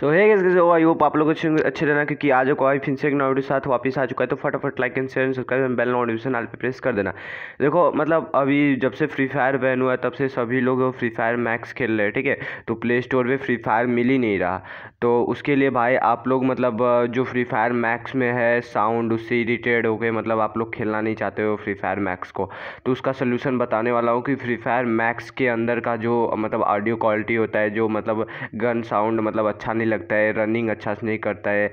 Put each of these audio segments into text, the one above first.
सो है gas O I hope आप लोग अच्छे अच्छे रहना क्योंकि आज को आई फिर से एक नोटिस साथ वापस आ चुका है तो फटाफट like and share subscribe bell notification all पे प्रेस कर देना देखो मतलब अभी जब से फ्री फायर बैन हुआ तब से सभी लोग फ्री फायर मैक्स खेल रहे हैं ठीक है तो प्ले स्टोर पर फ्री फायर मिल ही नहीं रहा तो उसके लिए भाई आप लोग मतलब जो फ्री फायर मैक्स में है साउंड उससे इरीटेड हो गए मतलब आप लोग खेलना नहीं चाहते हो फ्री फायर मैक्स को तो उसका सोल्यूशन बताने वाला हूँ कि फ्री फायर मैक्स के अंदर का जो मतलब ऑडियो क्वालिटी होता है जो मतलब गन साउंड मतलब अच्छा नहीं नहीं लगता है रनिंग अच्छा से नहीं करता है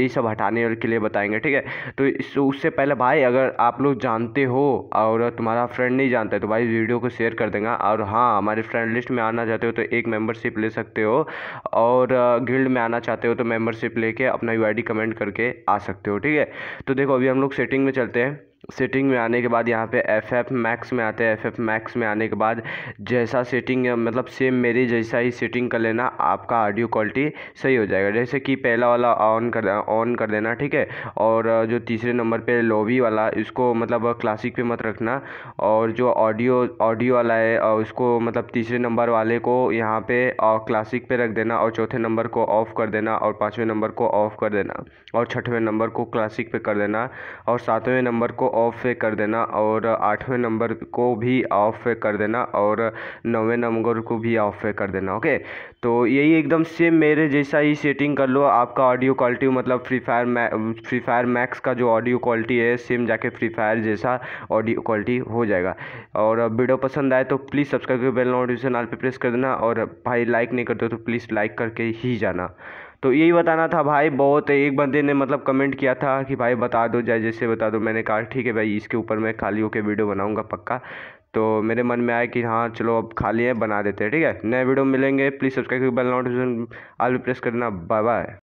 ये सब हटाने के लिए बताएंगे ठीक है तो उससे पहले भाई अगर आप लोग जानते हो और तुम्हारा फ्रेंड नहीं जानता है तो भाई वीडियो को शेयर कर देंगे और हाँ हमारे फ्रेंड लिस्ट में आना चाहते हो तो एक मेम्बरशिप ले सकते हो और गिल्ड में आना चाहते हो तो मेम्बरशिप लेके अपना यू कमेंट करके आ सकते हो ठीक है तो देखो अभी हम लोग सेटिंग में चलते हैं सेटिंग में आने के बाद यहाँ पे एफ एफ मैक्स में आते हैं एफ एफ मैक्स में आने के बाद जैसा सेटिंग मतलब सेम मेरी जैसा ही सेटिंग कर लेना आपका ऑडियो क्वालिटी सही हो जाएगा जैसे कि पहला वाला ऑन कर ऑन कर देना ठीक है और जो तीसरे नंबर पे लोवी वाला इसको मतलब क्लासिक पे मत रखना और जो ऑडियो ऑडियो वाला है उसको मतलब तीसरे नंबर वाले को यहाँ पे क्लासिक पे रख देना और चौथे नंबर को ऑफ़ कर देना और पाँचवें नंबर को ऑफ़ कर देना और छठवें नंबर को क्लासिक पे कर देना और सातवें नंबर को ऑफ़ कर देना और आठवें नंबर को भी ऑफ़ कर देना और नौवें नंबर को भी ऑफ़ कर देना ओके तो यही एकदम सेम मेरे जैसा ही सेटिंग कर लो आपका ऑडियो क्वालिटी मतलब फ्री फायर मै फ्री फायर मैक्स का जो ऑडियो क्वालिटी है सेम जाके फ्री फायर जैसा ऑडियो क्वालिटी हो जाएगा और वीडियो पसंद आए तो please subscribe bell notification all पे प्रेस कर देना और भाई लाइक नहीं करते तो प्लीज़ लाइक करके ही जाना तो यही बताना था भाई बहुत एक बंदे ने मतलब कमेंट किया था कि भाई बता दो जाए जैसे बता दो मैंने कहा ठीक है भाई इसके ऊपर मैं खाली होकर वीडियो बनाऊँगा पक्का तो मेरे मन में आया कि हाँ चलो अब खाली है बना देते हैं ठीक है नए वीडियो मिलेंगे please subscribe bell notification all भी प्रेस करना बाय बाय